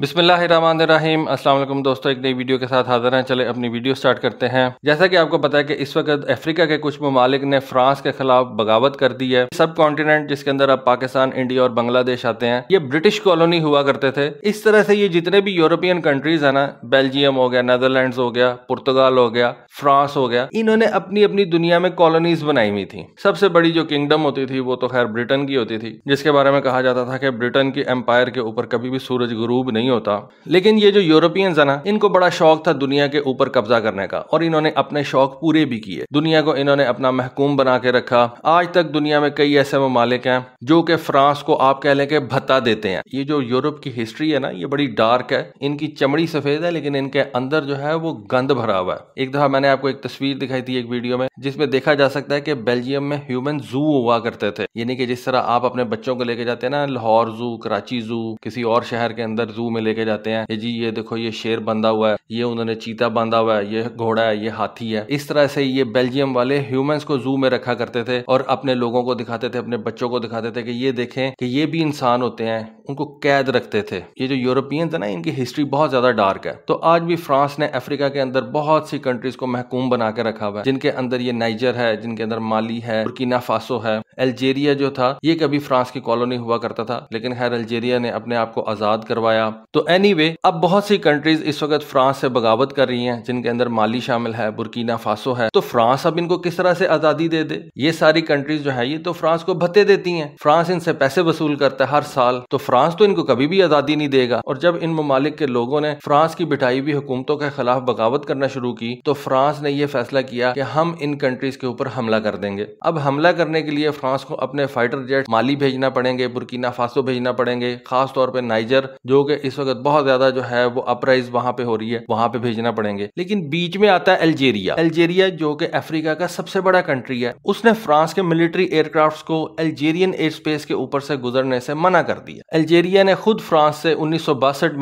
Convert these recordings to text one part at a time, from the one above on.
बिसमीम असल दोस्तों एक नई वीडियो के साथ हाजिर हैं चले अपनी वीडियो स्टार्ट करते हैं जैसा कि आपको पता है कि इस वक्त अफ्रीका के कुछ ममालिक ने फ्रांस के खिलाफ बगावत कर दी है सब कॉन्टिनेंट जिसके अंदर अब पाकिस्तान इंडिया और बांग्लादेश आते हैं ये ब्रिटिश कॉलोनी हुआ करते थे इस तरह से ये जितने भी यूरोपियन कंट्रीज है ना बेल्जियम हो गया नेदरलैंड हो गया पुर्तगाल हो गया फ्रांस हो गया इन्होंने अपनी अपनी दुनिया में कॉलोनीज बनाई हुई थी सबसे बड़ी जो किंगडम होती थी वो तो खैर ब्रिटेन की होती थी जिसके बारे में कहा जाता था कि ब्रिटेन की एम्पायर के ऊपर कभी भी सूरज गुरूब नहीं नहीं होता लेकिन ये जो यूरोपियंस है ना इनको बड़ा शौक था दुनिया के ऊपर कब्जा करने का और इन्होंने अपने शौक पूरे भी किए दुनिया को इन्होंने अपना महकूम बना के रखा आज तक दुनिया में कई ऐसे ममालिक हैं जो कि फ्रांस को आप कह लें कि भत्ता देते हैं ये जो यूरोप की हिस्ट्री है ना ये बड़ी डार्क है इनकी चमड़ी सफेद है लेकिन इनके अंदर जो है वो गंद भरा हुआ है एक दफा मैंने आपको एक तस्वीर दिखाई थी एक वीडियो में जिसमें देखा जा सकता है कि बेल्जियम में ह्यूमन जू हुआ करते थे यानी कि जिस तरह आप अपने बच्चों को लेके जाते हैं ना लाहौर जू कराची जू किसी और शहर के अंदर जू में लेके जाते हैं ये जी ये देखो ये शेर बंधा हुआ है ये उन्होंने चीता बांधा हुआ है ये घोड़ा है ये हाथी है इस तरह से ये बेल्जियम वाले ह्यूमंस को जू में रखा करते थे और अपने लोगों को दिखाते थे अपने बच्चों को दिखाते थे कि ये देखें कि ये भी इंसान होते हैं उनको कैद रखते थे ये जो यूरोपियंस है ना इनकी हिस्ट्री बहुत ज्यादा डार्क है तो आज भी फ्रांस ने अफ्रीका के अंदर बहुत सी कंट्रीज को महकूम बना के रखा हुआ है जिनके अंदर ये नाइजर है जिनके अंदर माली है बुर्किना फासो है अल्जेरिया जो था ये कभी फ्रांस की कॉलोनी हुआ करता था लेकिन खैर अल्जेरिया ने अपने आप को आजाद करवाया तो एनी anyway, अब बहुत सी कंट्रीज इस वक्त फ्रांस से बगावत कर रही हैं जिनके अंदर माली शामिल है बुरकीना फासो है तो फ्रांस अब इनको किस तरह से आजादी दे दे ये सारी कंट्रीज जो है ये तो फ्रांस को भत्ते देती हैं फ्रांस इनसे पैसे वसूल करता है हर साल तो फ्रांस तो इनको कभी भी आजादी नहीं देगा और जब इन ममालिक के लोगों ने फ्रांस की बिठाई हुई हुकूमतों के खिलाफ बगावत करना शुरू की तो फ्रांस ने यह फैसला किया कि हम इन कंट्रीज के ऊपर हमला कर देंगे अब हमला करने के लिए फ्रांस को अपने फाइटर जेट माली भेजना पड़ेंगे बुरकीना फासो भेजना पड़ेंगे खासतौर पर नाइजर जो कि इस वक्त बहुत ज्यादा जो है वो अपराइज वहां पे हो रही है वहां पे भेजना पड़ेंगे लेकिन बीच में आता है अल्जेरिया अल्जेरिया जो कि अफ्रीका का सबसे बड़ा कंट्री है उसने फ्रांस के मिलिट्री एयरक्राफ्ट को अल्जेरियन एयर स्पेस के ऊपर से गुजरने से मना कर दिया अल्जेरिया ने खुद फ्रांस से उन्नीस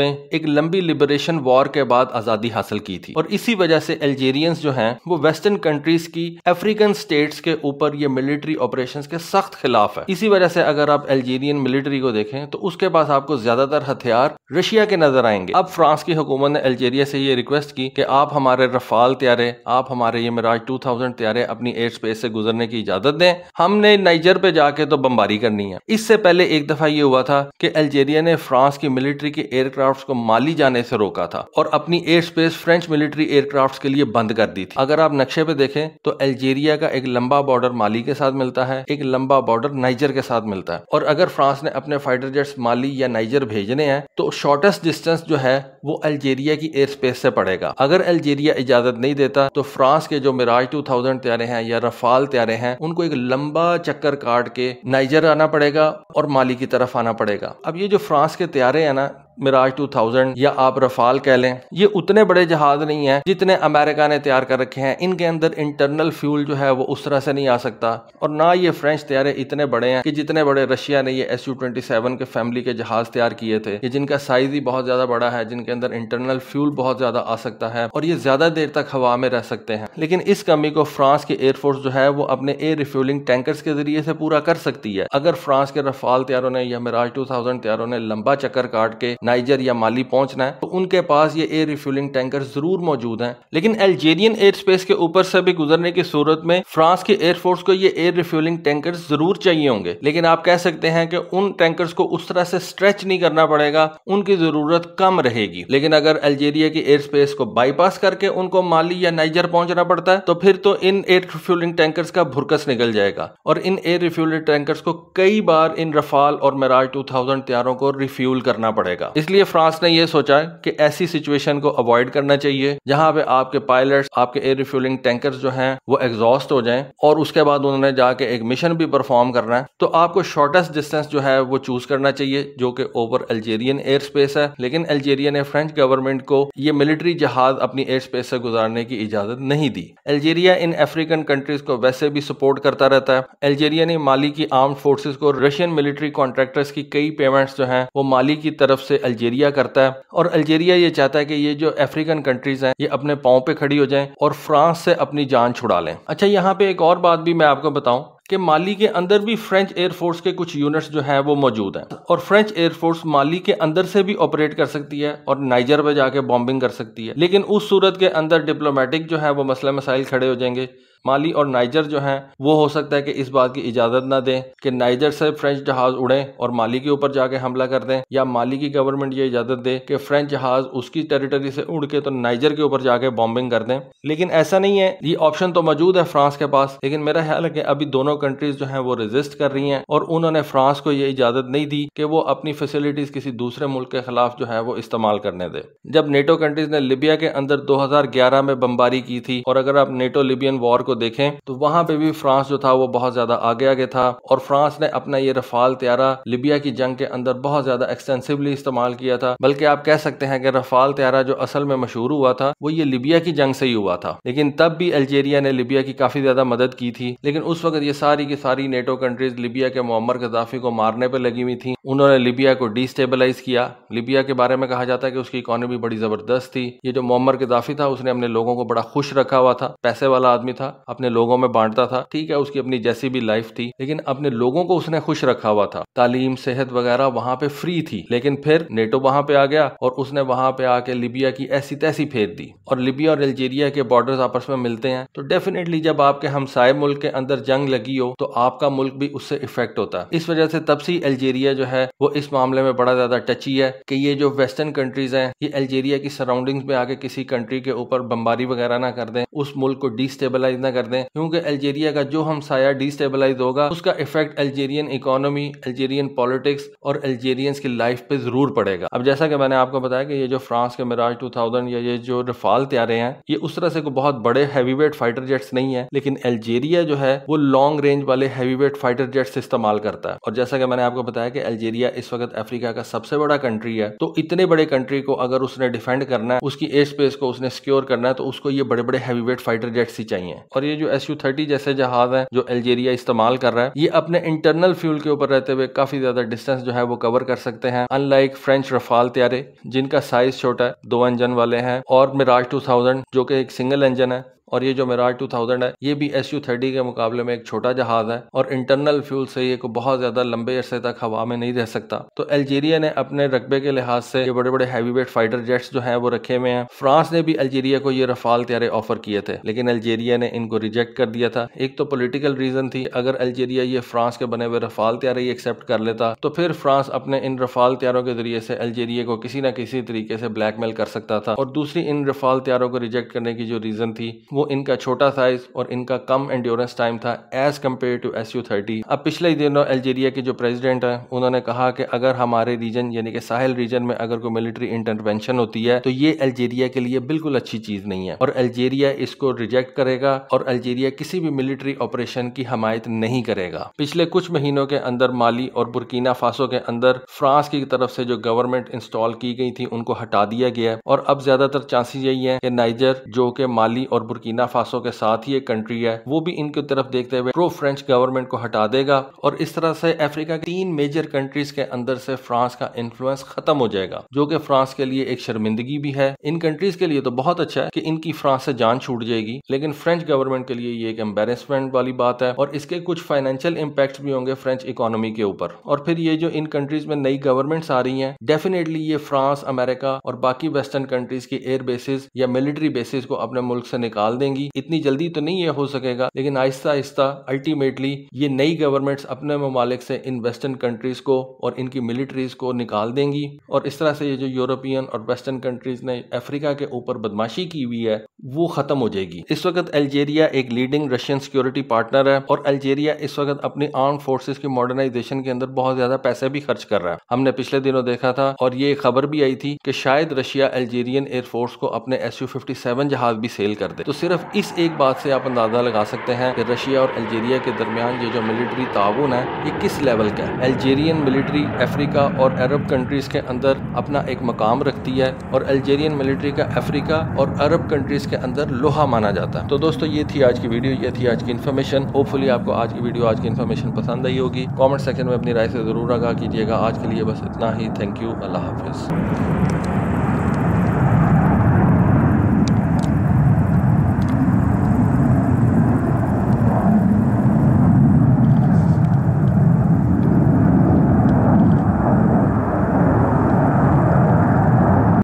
में एक लंबी लिबरेशन वॉर के बाद आजादी हासिल की थी और इसी वजह से अल्जेरियंस जो है वो वेस्टर्न कंट्रीज की अफ्रीकन स्टेट्स के ऊपर ये मिलिट्री ऑपरेशन के सख्त खिलाफ है इसी वजह से अगर आप अल्जेरियन मिलिट्री को देखें तो उसके पास आपको ज्यादातर हथियार रशिया के नजर आएंगे अब फ्रांस की हुकूमत ने अल्जेरिया से ये रिक्वेस्ट की कि आप हमारे रफाल त्यारे आप हमारे ये मिराज 2000 त्यारे अपनी एयर स्पेस से गुजरने की इजाजत दें हमने नाइजर पे जाके तो बम्बारी करनी है इससे पहले एक दफा ये हुआ था कि अल्जेरिया ने फ्रांस की मिलिट्री के एयरक्राफ्ट को माली जाने से रोका था और अपनी air space French military aircraft के लिए बंद कर दी थी अगर आप नक्शे पे देखें तो अल्जेरिया का एक लंबा बॉर्डर माली के साथ मिलता है एक लंबा बॉर्डर नाइजर के साथ मिलता है और अगर फ्रांस ने अपने फाइटर जेट्स माली या नाइजर भेजने हैं तो शॉर्टेस्ट डिस्टेंस जो है वो अल्जेरिया की एयर स्पेस से पड़ेगा अगर अल्जेरिया इजाजत नहीं देता तो फ्रांस के जो मिराज 2000 त्यारे हैं या रफाल त्यारे हैं उनको एक लंबा चक्कर काट के नाइजर आना पड़ेगा और माली की तरफ आना पड़ेगा अब ये जो फ्रांस के त्यारे हैं ना मिराज 2000 या आप रफाल कह लें ये उतने बड़े जहाज नहीं है जितने अमेरिका ने तैयार कर रखे हैं इनके अंदर इंटरनल फ्यूल जो है वो उस तरह से नहीं आ सकता और ना ये फ्रेंच तैयारे इतने बड़े हैं कि जितने बड़े रशिया ने ये एस यू ट्वेंटी सेवन के फैमिली के जहाज तैयार किए थे ये जिनका साइज ही बहुत ज्यादा बड़ा है जिनके अंदर इंटरनल फ्यूल बहुत ज्यादा आ सकता है और ये ज्यादा देर तक हवा में रह सकते हैं लेकिन इस कमी को फ्रांस की एयरफोर्स जो है वो अपने एयर रिफ्यूलिंग टैंकर के जरिए से पूरा कर सकती है अगर फ्रांस के रफाल तैयारों ने या मिराज टू थाउजेंड तैयारों ने लंबा चक्कर काट के नाइजर या माली पहुंचना है तो उनके पास ये एयर रिफ्यूलिंग टैंकर जरूर मौजूद हैं लेकिन अल्जेरियन एयर स्पेस के ऊपर से भी गुजरने की सूरत में फ्रांस के एयरफोर्स को ये एयर रिफ्यूलिंग टैंकर जरूर चाहिए होंगे लेकिन आप कह सकते हैं कि उन टैंकर को उस तरह से स्ट्रेच नहीं करना पड़ेगा उनकी जरूरत कम रहेगी लेकिन अगर अल्जेरिया की एयर स्पेस को बाईपास करके उनको माली या नाइजर पहुंचना पड़ता है तो फिर तो इन एयर रिफ्यूलिंग टैंकर का भुरकस निकल जाएगा और इन एयर रिफ्यूल टैंकर को कई बार इन रफाल और मेराज टू थाउजेंड को रिफ्यूल करना पड़ेगा इसलिए फ्रांस ने यह सोचा कि ऐसी सिचुएशन को अवॉइड करना चाहिए जहां पे आपके पायलट आपके एयर रिफ्यूलिंग टैंकर्स जो हैं वो एग्जॉस्ट हो जाएं और उसके बाद उन्होंने जाके एक मिशन भी परफॉर्म करना है तो आपको शॉर्टेस्ट डिस्टेंस जो है वो चूज करना चाहिए जो कि ओवर अल्जेरियन एयर स्पेस है लेकिन अल्जेरिया ने फ्रेंच गवर्नमेंट को ये मिलिट्री जहाज अपनी एयर स्पेस से गुजारने की इजाजत नहीं दी अल्जेरिया इन अफ्रीकन कंट्रीज को वैसे भी सपोर्ट करता रहता है अल्जेरिया ने माली की आर्म फोर्सेज को रशियन मिलिट्री कॉन्ट्रैक्टर्स की कई पेमेंट्स जो हैं वो माली की तरफ से अल्जीरिया करता है और अल्जीरिया ये चाहता है कि ये जो अफ्रीकन कंट्रीज हैं ये अपने पाँव पे खड़ी हो जाएं और फ्रांस से अपनी जान छुड़ा लें अच्छा यहाँ पे एक और बात भी मैं आपको बताऊं कि माली के अंदर भी फ्रेंच एयरफोर्स के कुछ यूनिट्स जो हैं वो मौजूद हैं और फ्रेंच एयरफोर्स माली के अंदर से भी ऑपरेट कर सकती है और नाइजर पर जाके बॉम्बिंग कर सकती है लेकिन उस सूरत के अंदर डिप्लोमेटिक जो है वो मसले मसाइल खड़े हो जाएंगे माली और नाइजर जो हैं वो हो सकता है कि इस बात की इजाज़त ना दें कि नाइजर से फ्रेंच जहाज़ उड़े और माली के ऊपर जाके हमला कर दें या माली की गवर्नमेंट ये इजाज़त दे कि फ्रेंच जहाज़ उसकी टेरिटरी से उड़ के तो नाइजर के ऊपर जाके बॉम्बिंग कर दें लेकिन ऐसा नहीं है ये ऑप्शन तो मौजूद है फ्रांस के पास लेकिन मेरा ख्याल है कि अभी दोनों कंट्रीज़ जो है वो रजिस्ट कर रही है और उन्होंने फ्रांस को ये इजाज़त नहीं दी कि वो अपनी फैसिलिटीज़ किसी दूसरे मुल्क के खिलाफ जो है वो इस्तेमाल करने दे जब नेटो कंट्रीज़ ने लिबिया के अंदर दो में बमबारी की थी और अगर आप नेटो लिबियन वॉर को देखें तो वहां पे भी फ्रांस जो था वो बहुत ज्यादा आगे आगे था और फ्रांस ने अपना ये रफाल त्यारा लिबिया की जंग के अंदर बहुत ज्यादा एक्सटेंसिवली इस्तेमाल किया था बल्कि आप कह सकते हैं कि रफाल त्यारा जो असल में मशहूर हुआ था वो ये लिबिया की जंग से ही हुआ था लेकिन तब भी अल्जेरिया ने लिबिया की काफी ज्यादा मदद की थी लेकिन उस वक्त ये सारी की सारी नेटो कंट्रीज लिबिया के मोहम्मद गद्दाफी को मारने पर लगी हुई थी उन्होंने लिबिया को डिस्टेबलाइज किया लिबिया के बारे में कहा जाता है कि उसकी इकोनॉमी बड़ी जबरदस्त थी ये जो मोहम्मद गद्दाफी था उसने अपने लोगों को बड़ा खुश रखा हुआ था पैसे वाला आदमी था अपने लोगों में बांटता था ठीक है उसकी अपनी जैसी भी लाइफ थी लेकिन अपने लोगों को उसने खुश रखा हुआ था तालीम सेहत वगैरह वहां पे फ्री थी लेकिन फिर नेटो वहां पे आ गया और उसने वहां पे आके लिबिया की ऐसी तैसी फेर दी और लिबिया और अल्जीरिया के बॉर्डर आपस में मिलते हैं तो डेफिनेटली जब आपके हमसाय मुल्क के अंदर जंग लगी हो तो आपका मुल्क भी उससे इफेक्ट होता है इस वजह से तब से अल्जीरिया जो है वो इस मामले में बड़ा ज्यादा टची है कि ये जो वेस्टर्न कंट्रीज हैं ये अल्जीरिया की सराउंडिंग्स में आके किसी कंट्री के ऊपर बम्बारी वगैरह ना कर दें उस मुल्क को डिस्टेबलाइज ना कर दें क्योंकि अल्जेरिया का जो हम साया डिस्टेबलाइज होगा उसका effect Algerian economy Algerian politics और अल्जेरियंस की लाइफ पे जरूर पड़ेगा अब जैसा कि मैंने आपको बताया कि ये जो फ्रांस के मिराज 2000 या ये जो रफाल त्यारे हैं ये उस तरह से कोई बहुत बड़े हैवीवेट फाइटर जेट्स नहीं है लेकिन अल्जेरिया जो है वो लॉन्ग रेंज वाले हैवीवेट फाइटर जेट्स इस्तेमाल करता है और जैसा कि मैंने आपको बताया कि अल्जेरिया इस वक्त अफ्रीका का सबसे बड़ा कंट्री है तो इतने बड़े कंट्री को अगर उसने डिफेंड करना है उसकी एयर स्पेस को उसने सिक्योर करना है तो उसको ये बड़े बड़े हैवीवेट फाइटर जेट्स ही चाहिए और ये जो एस यू थर्टी जैसे जहाज हैं जो अल्जेरिया इस्तेमाल कर रहा है ये अपने इंटरनल फ्यूल के ऊपर रहते हुए काफी ज्यादा डिस्टेंस जो है वो कवर कर सकते हैं अनलाइक फ्रेंच रफाल त्यारे जिनका साइज छोटा है दो इंजन वाले हैं और मिराज टू थाउजेंड जो कि एक सिंगल इंजन है और ये जो मेराज थाउजेंड है ये भी एस यू थर्टी के मुकाबले में एक छोटा जहाज है और इंटरनल फ्यूल से ये को बहुत ज्यादा लंबे अरसे तक हवा में नहीं रह सकता तो अल्जीरिया ने अपने रकबे के लिहाज से ये बड़े बड़े हैवी वेट फाइटर जेट्स जो हैं वो रखे हुए हैं फ्रांस ने भी अल्जीरिया को ये रफाल त्यारे ऑफर किए थे लेकिन अल्जीरिया ने इनको रिजेक्ट कर दिया था एक तो पोलिटिकल रीजन थी अगर अल्जीरिया ये फ्रांस के बने हुए रफाल त्यारे ही एक्सेप्ट कर लेता तो फिर फ्रांस अपने इन रफाल त्यारों के जरिए से अल्जीरिया को किसी ना किसी तरीके से ब्लैकमेल कर सकता था और दूसरी इन रफाल त्यारों को रिजेक्ट करने की जो रीजन थी वो इनका छोटा साइज़ और इनका कम एंड्योरेंस टाइम था as compare to S U thirty अब पिछले ही दिनों अल्जीरिया के जो प्रेसिडेंट हैं उन्होंने कहा कि अगर हमारे रीजन यानी कि साहिल रीजन में अगर कोई मिलिट्री इंटरवेंशन होती है तो ये अल्जीरिया के लिए बिल्कुल अच्छी चीज़ नहीं है और अल्जीरिया इसको रिजेक्ट करेगा और अल्जीरिया किसी भी मिलिट्री ऑपरेशन की हमायत नहीं करेगा पिछले कुछ महीनों के अंदर माली और बुरकीना फासो के अंदर फ्रांस की तरफ से जो गवर्नमेंट इंस्टॉल की गई थी उनको हटा दिया गया और अब ज़्यादातर चांसेस यही है कि नाइजर जो कि माली और बुरकी बर्कीना फासो के साथ ही एक कंट्री है वो भी इनकी तरफ देखते हुए प्रो फ्रेंच गवर्नमेंट को हटा देगा और इस तरह से अफ्रीका की तीन मेजर कंट्रीज के अंदर से फ्रांस का इन्फ्लुएंस खत्म हो जाएगा जो कि फ्रांस के लिए एक शर्मिंदगी भी है इन कंट्रीज के लिए तो बहुत अच्छा है कि इनकी फ्रांस से जान छूट जाएगी लेकिन फ्रेंच गवर्नमेंट के लिए ये एक एम्बेसमेंट वाली बात है और इसके कुछ फाइनेंशियल इम्पैक्ट भी होंगे फ्रेंच इकोनॉमी के ऊपर और फिर ये जो इन कंट्रीज में नई गवर्नमेंट्स आ रही हैं डेफिनेटली ये फ्रांस अमेरिका और बाकी वेस्टर्न कंट्रीज की एयर बेसिस या मिलिट्री बेसिस को अपने मुल्क से निकाल देंगी इतनी जल्दी तो नहीं ये हो सकेगा लेकिन आहिस्ता आहिस्ता अल्टीमेटली ये नई गवर्नमेंट अपने ममालिक से इन वेस्टर्न कंट्रीज को और इनकी मिलिट्रीज को निकाल देंगी और इस तरह से ये जो यूरोपियन और वेस्टर्न कंट्रीज ने अफ्रीका के ऊपर बदमाशी की हुई है वो खत्म हो जाएगी इस वक्त अल्जेरिया एक लीडिंग रशियन सिक्योरिटी पार्टनर है और अल्जेरिया इस वक्त अपनी आर्म फोर्सेस की मॉडर्नाइजेशन के अंदर बहुत ज्यादा पैसे भी खर्च कर रहा है हमने पिछले दिनों देखा था और ये खबर भी आई थी कि शायद रशिया अल्जेरियन एयरफोर्स को अपने एस यू जहाज भी सेल कर दे तो सिर्फ इस एक बात से आप अंदाज़ा लगा सकते हैं कि रशिया और अल्जेरिया के दरमियान ये जो मिलिट्री ताउन है ये किस लेवल का है अल्जेरियन मिलिट्री अफ्रीका और अरब कंट्रीज़ के अंदर अपना एक मकाम रखती है और अल्जेरियन मिलिट्री का अफ्रीका और अरब कंट्रीज़ के अंदर लोहा माना जाता है तो दोस्तों ये थी आज की वीडियो ये थी आज की इन्फॉर्मेशन होपफुली आपको आज की वीडियो आज की इन्फॉर्मेशन पसंद आई होगी कॉमेंट सेक्शन में अपनी राय से ज़रूर आगा कीजिएगा आज के लिए बस इतना ही थैंक यू अल्लाह हाफिज़